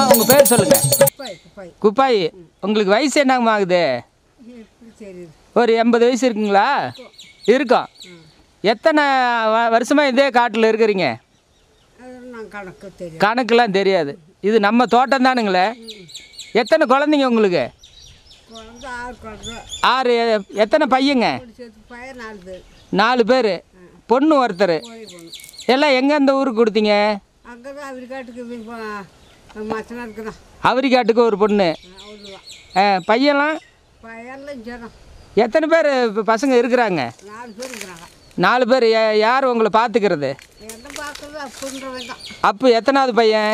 அம்மா உங்கள் பேர் சொல்லுங்கள் குப்பாய் உங்களுக்கு வயசு என்னங்கம்மா ஆகுது ஒரு எண்பது வயசு இருக்குங்களா இருக்கும் எத்தனை வருஷமாக இதே காட்டில் இருக்கிறீங்க கணக்குலாம் தெரியாது இது நம்ம தோட்டம் தானுங்களே எத்தனை குழந்தைங்க உங்களுக்கு ஆறு எத்தனை பையங்க நாலு பேர் பொண்ணு ஒருத்தர் எல்லாம் எங்கே அந்த ஊருக்கு கொடுத்தீங்க அவரிக்காட்டுக்கு ஒரு பொண்ணு பையன்லாம் எத்தனை பேர் பசங்க இருக்கிறாங்க நாலு பேர் யார் உங்களை பார்த்துக்கிறது அப்போ எத்தனாவது பையன்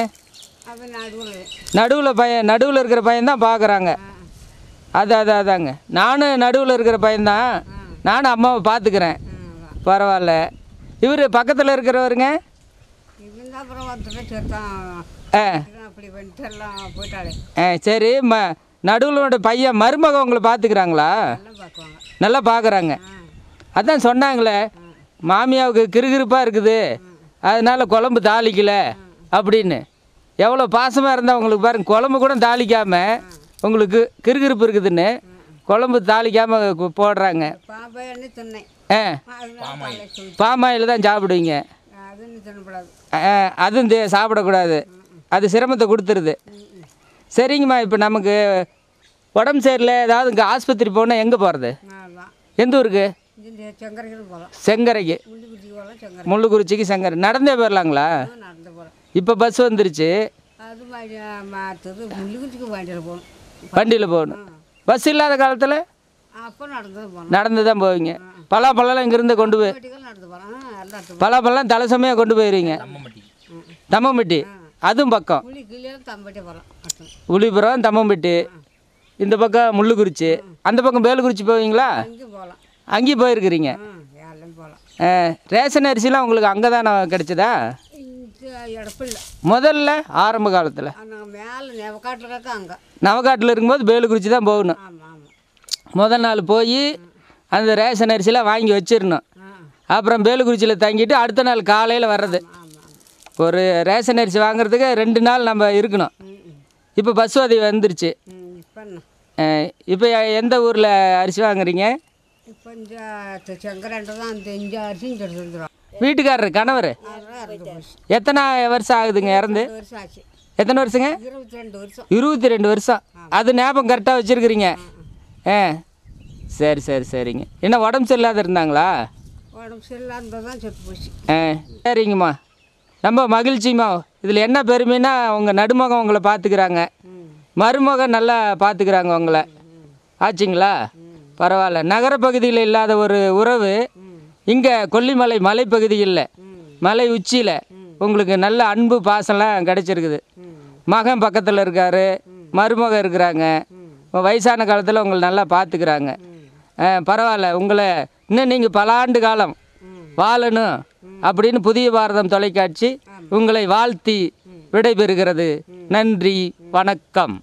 நடுவில் பையன் நடுவில் இருக்கிற பையன் தான் பார்க்குறாங்க அது அது அதாங்க நானும் நடுவில் இருக்கிற பையன்தான் நானும் அம்மாவை பார்த்துக்கிறேன் பரவாயில்ல இவர் பக்கத்தில் இருக்கிறவருங்க ஆ சரி ம நடுவில் பையன் மருமகம் உங்களை பார்த்துக்கிறாங்களா நல்லா பார்க்குறாங்க அதான் சொன்னாங்களே மாமியாவுக்கு கிறுகிறுப்பாக இருக்குது அதனால் குழம்பு தாளிக்கலை அப்படின்னு எவ்வளோ பாசமாக இருந்தால் உங்களுக்கு பாருங்கள் குழம்பு கூட தாளிக்காமல் உங்களுக்கு கிறுகிறுப்பு இருக்குதுன்னு குழம்பு தாளிக்காமல் போடுறாங்க ஆ பாமாயில் தான் சாப்பிடுவீங்க அதுவும் சாப்பிடக்கூடாது அது சிரமத்தை கொடுத்துருது சரிங்கம்மா இப்போ நமக்கு உடம்பு சரியில்ல ஏதாவது இங்கே ஆஸ்பத்திரி போனால் எங்கே போகிறது எந்த ஊருக்கு செங்கரைக்கு முள்ளுக்குறிச்சிக்கு செங்கரை நடந்தே போயிடலாங்களா இப்போ பஸ் வந்துருச்சு வண்டியில் போகணும் பஸ் இல்லாத காலத்தில் நடந்து தான் போவீங்க பழம் இங்கேருந்து கொண்டு போய் பழம் தலை சமயம் கொண்டு போயிடுவீங்க தம்மம்பட்டி அதுவும் பக்கம் உளிபுரம் தம்மம்பட்டி இந்த பக்கம் முள்ளுக்குறிச்சி அந்த பக்கம் வேலுக்குறிச்சி போவீங்களா அங்கேயும் போயிருக்கிறீங்க ரேஷன் அரிசிலாம் உங்களுக்கு அங்கே தானே கிடைச்சதா முதல்ல ஆரம்ப காலத்தில் நவக்காட்டில் இருக்கும்போது வேலுக்குறிச்சி தான் போகணும் முதல் நாள் போய் அந்த ரேஷன் அரிசிலாம் வாங்கி வச்சிடணும் அப்புறம் வேலுக்குறிச்சியில் தங்கிட்டு அடுத்த நாள் காலையில் வர்றது ஒரு ரேஷன் அரிசி வாங்குறதுக்கு ரெண்டு நாள் நம்ம இருக்கணும் இப்போ பஸ் உதவி வந்துருச்சு இப்போ எந்த ஊரில் அரிசி வாங்குறீங்க வீட்டுக்காரரு கணவர் எத்தனை வருஷம் ஆகுதுங்க இறந்து எத்தனை வருஷங்க இருபத்தி ரெண்டு வருஷம் அது ஞாபகம் கரெக்டாக வச்சுருக்குறீங்க ஆ சரி சரி சரிங்க என்ன உடம்பு சரியில்லாத இருந்தாங்களா உடம்பு சரியில்லாத தான் போச்சு ஆ சரிங்கம்மா ரொம்ப மகிழ்ச்சியுமா இதில் என்ன பெருமைன்னா அவங்க நடுமுகம் உங்களை பார்த்துக்கிறாங்க மருமகம் நல்லா பார்த்துக்கிறாங்க உங்களை ஆச்சுங்களா பரவாயில்ல நகரப்பகுதியில் இல்லாத ஒரு உறவு இங்கே கொல்லிமலை மலைப்பகுதியில் மலை உச்சியில் உங்களுக்கு நல்ல அன்பு பாசம்லாம் கிடச்சிருக்குது மகன் பக்கத்தில் இருக்கார் மருமகம் இருக்கிறாங்க வயசான காலத்தில் உங்களை நல்லா பார்த்துக்கிறாங்க பரவாயில்ல உங்களை இன்னும் நீங்கள் பல ஆண்டு காலம் வாழணும் அப்படின்னு புதிய பாரதம் தொலைக்காட்சி உங்களை வாழ்த்தி விடைபெறுகிறது நன்றி வணக்கம்